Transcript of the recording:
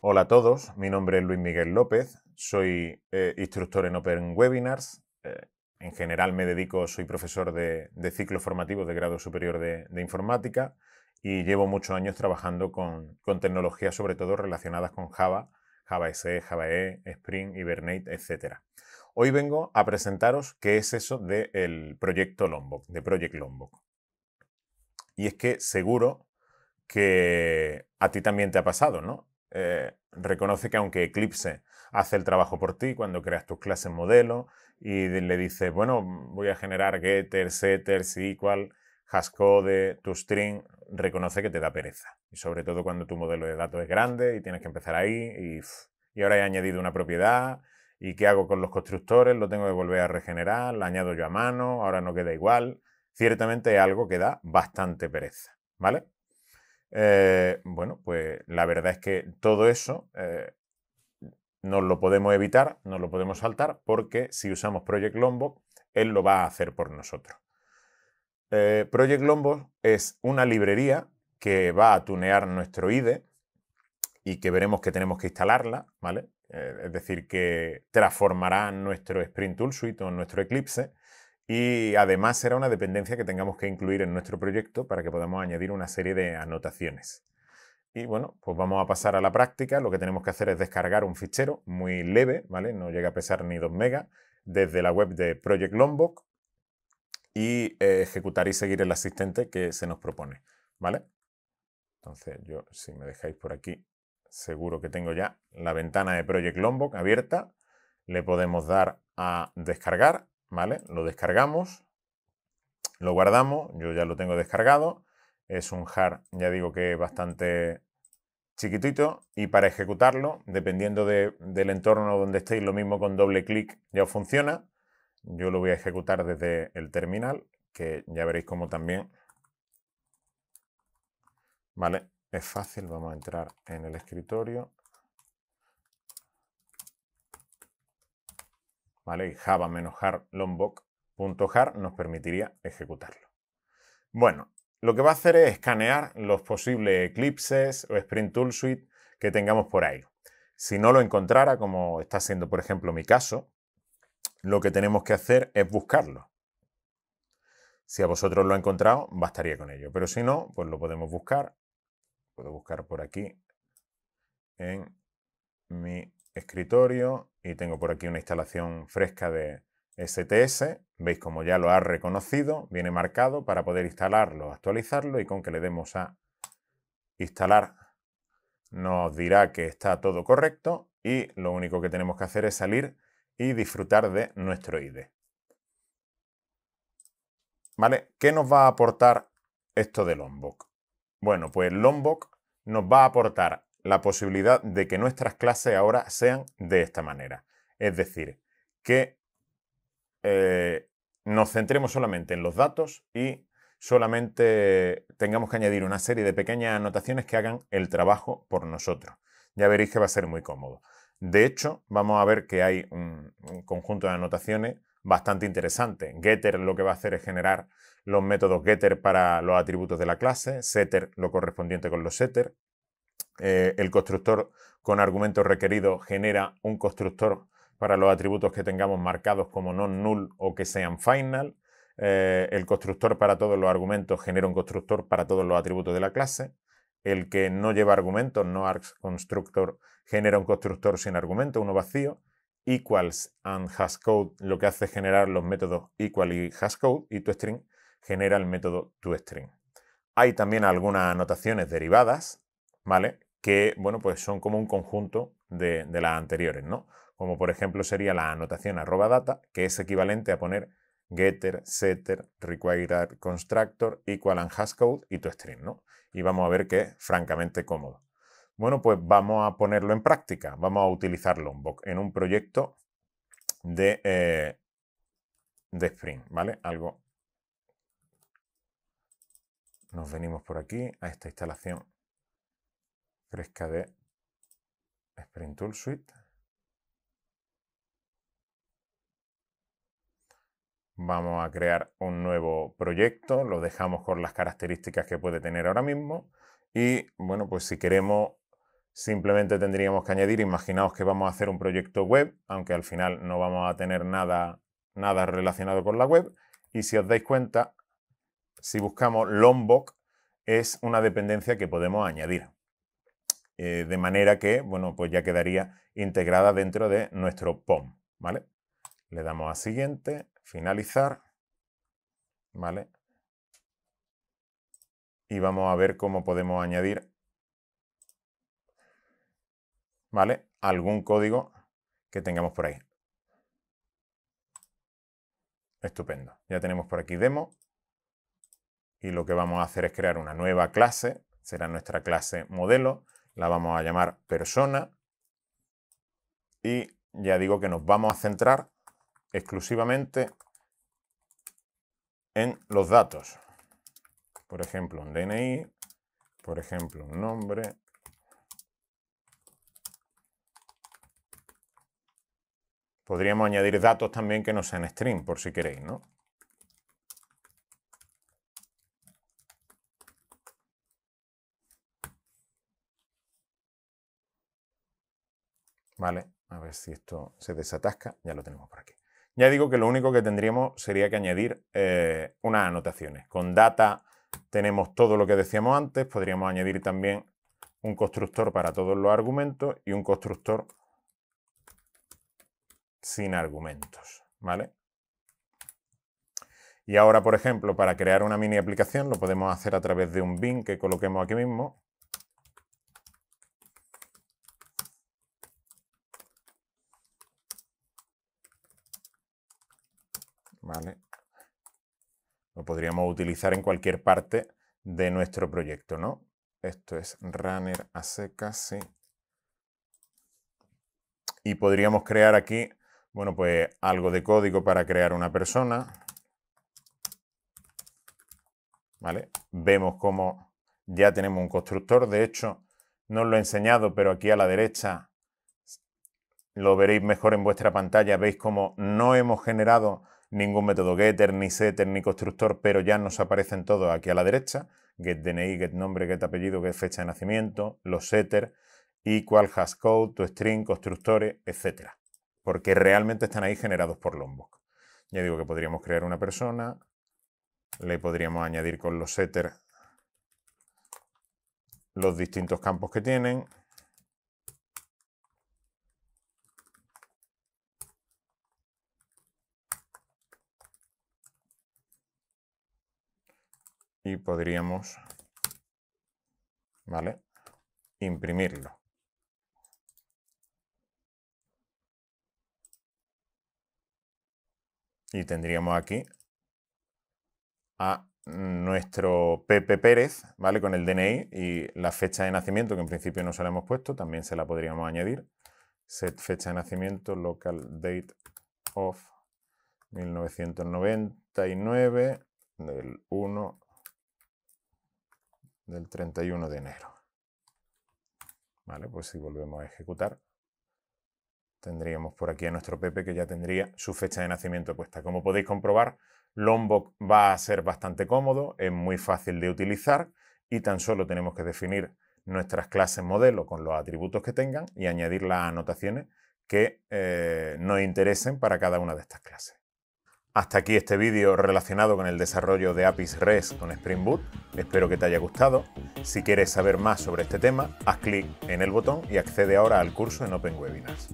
Hola a todos, mi nombre es Luis Miguel López, soy eh, instructor en Open Webinars. Eh, en general me dedico, soy profesor de, ciclo formativo de grado superior de, informática y llevo muchos años trabajando con, tecnologías, sobre todo relacionadas con Java, Java SE, Java E, Spring, Hibernate, etc. Hoy vengo a presentaros qué es eso del proyecto Lombok, de Project Lombok. Y es que seguro que a ti también te ha pasado, ¿no? Eh, reconoce que aunque Eclipse hace el trabajo por ti cuando creas tus clases modelo y le dices, bueno, voy a generar getters, setters, equal, hashcode, toString reconoce que te da pereza. Y sobre todo cuando tu modelo de datos es grande y tienes que empezar ahí y, ahora he añadido una propiedad y qué hago con los constructores, lo tengo que volver a regenerar, lo añado yo a mano, ahora no queda igual. Ciertamente es algo que da bastante pereza, ¿vale? Eh, bueno, pues la verdad es que todo eso eh, no lo podemos evitar, no lo podemos saltar, porque si usamos Project Lombok, él lo va a hacer por nosotros. Eh, Project Lombok es una librería que va a tunear nuestro IDE y que veremos que tenemos que instalarla, ¿vale? es decir, que transformará nuestro Sprint Tool Suite o nuestro Eclipse y además será una dependencia que tengamos que incluir en nuestro proyecto para que podamos añadir una serie de anotaciones. Y bueno, pues vamos a pasar a la práctica. Lo que tenemos que hacer es descargar un fichero muy leve, ¿vale? No llega a pesar ni 2 megas, desde la web de Project Lombok y eh, ejecutar y seguir el asistente que se nos propone, ¿vale? Entonces yo, si me dejáis por aquí, seguro que tengo ya la ventana de Project Lombok abierta. Le podemos dar a descargar ¿vale? Lo descargamos, lo guardamos, yo ya lo tengo descargado, es un hard ya digo que bastante chiquitito y para ejecutarlo, dependiendo del entorno donde estéis, lo mismo con doble clic ya os funciona. Yo lo voy a ejecutar desde el terminal, que ya veréis cómo también... Vale, es fácil, vamos a entrar en el escritorio Y java-har nos permitiría ejecutarlo. Bueno, lo que va a hacer es escanear los posibles eclipses o Sprint Tool Suite que tengamos por ahí. Si no lo encontrara, como está siendo por ejemplo mi caso, lo que tenemos que hacer es buscarlo. Si a vosotros lo ha encontrado, bastaría con ello. Pero si no, pues lo podemos buscar. Puedo buscar por aquí en mi escritorio y tengo por aquí una instalación fresca de STS. Veis como ya lo ha reconocido, viene marcado para poder instalarlo, actualizarlo y con que le demos a instalar nos dirá que está todo correcto y lo único que tenemos que hacer es salir y disfrutar de nuestro IDE. ¿Vale? ¿Qué nos va a aportar esto de Lombok? Bueno, pues Lombok nos va a aportar la posibilidad de que nuestras clases ahora sean de esta manera. Es decir, que eh, nos centremos solamente en los datos y solamente tengamos que añadir una serie de pequeñas anotaciones que hagan el trabajo por nosotros. Ya veréis que va a ser muy cómodo. De hecho, vamos a ver que hay un, un conjunto de anotaciones bastante interesante. Getter lo que va a hacer es generar los métodos getter para los atributos de la clase, setter lo correspondiente con los setter, eh, el constructor con argumentos requeridos genera un constructor para los atributos que tengamos marcados como non-null o que sean final. Eh, el constructor para todos los argumentos genera un constructor para todos los atributos de la clase. El que no lleva argumentos, no args constructor, genera un constructor sin argumento, uno vacío. Equals and hashCode lo que hace es generar los métodos equal y hashCode y toString genera el método toString. Hay también algunas anotaciones derivadas, ¿vale? que bueno, pues son como un conjunto de, las anteriores, ¿no? Como por ejemplo sería la anotación arroba data, que es equivalente a poner getter, setter, require constructor, equal and hashcode y tostring string, ¿no? Y vamos a ver que es francamente cómodo. Bueno, pues vamos a ponerlo en práctica, vamos a utilizarlo en un proyecto de, eh, de Spring, ¿vale? Algo. Nos venimos por aquí a esta instalación crezca de Sprint Tool Suite. Vamos a crear un nuevo proyecto, lo dejamos con las características que puede tener ahora mismo y bueno, pues si queremos simplemente tendríamos que añadir, imaginaos que vamos a hacer un proyecto web, aunque al final no vamos a tener nada, nada relacionado con la web y si os dais cuenta, si buscamos Lombok es una dependencia que podemos añadir. Eh, de manera que, bueno, pues ya quedaría integrada dentro de nuestro POM, ¿vale? Le damos a siguiente, finalizar, ¿vale? Y vamos a ver cómo podemos añadir, ¿vale? Algún código que tengamos por ahí. Estupendo. Ya tenemos por aquí demo. Y lo que vamos a hacer es crear una nueva clase. Será nuestra clase modelo la vamos a llamar persona y ya digo que nos vamos a centrar exclusivamente en los datos. Por ejemplo, un DNI, por ejemplo, un nombre. Podríamos añadir datos también que no sean string, por si queréis, ¿no? ¿Vale? A ver si esto se desatasca. Ya lo tenemos por aquí. Ya digo que lo único que tendríamos sería que añadir eh, unas anotaciones. Con data tenemos todo lo que decíamos antes. Podríamos añadir también un constructor para todos los argumentos y un constructor sin argumentos. ¿Vale? Y ahora, por ejemplo, para crear una mini aplicación lo podemos hacer a través de un bin que coloquemos aquí mismo. Lo podríamos utilizar en cualquier parte de nuestro proyecto, ¿no? Esto es runner a secas, Y podríamos crear aquí, bueno, pues algo de código para crear una persona. ¿Vale? Vemos cómo ya tenemos un constructor. De hecho, no os lo he enseñado, pero aquí a la derecha lo veréis mejor en vuestra pantalla. Veis cómo no hemos generado ningún método getter, ni setter, ni constructor, pero ya nos aparecen todos aquí a la derecha, get getNombre, getApellido, nombre, apellido, fecha de nacimiento, los setter, equal, hashcode, to string, constructores, etc. Porque realmente están ahí generados por Lombok. Ya digo que podríamos crear una persona, le podríamos añadir con los setter los distintos campos que tienen, y podríamos, ¿vale? Imprimirlo. Y tendríamos aquí a nuestro Pepe Pérez, ¿vale? Con el DNI y la fecha de nacimiento, que en principio no se la hemos puesto, también se la podríamos añadir. Set fecha de nacimiento, local date of 1999, del 1 del 31 de enero. Vale, pues si volvemos a ejecutar, tendríamos por aquí a nuestro Pepe que ya tendría su fecha de nacimiento puesta. Como podéis comprobar, Lombok va a ser bastante cómodo, es muy fácil de utilizar y tan solo tenemos que definir nuestras clases modelo con los atributos que tengan y añadir las anotaciones que eh, nos interesen para cada una de estas clases. Hasta aquí este vídeo relacionado con el desarrollo de APIs REST con Spring Boot. Espero que te haya gustado. Si quieres saber más sobre este tema, haz clic en el botón y accede ahora al curso en Open Webinars.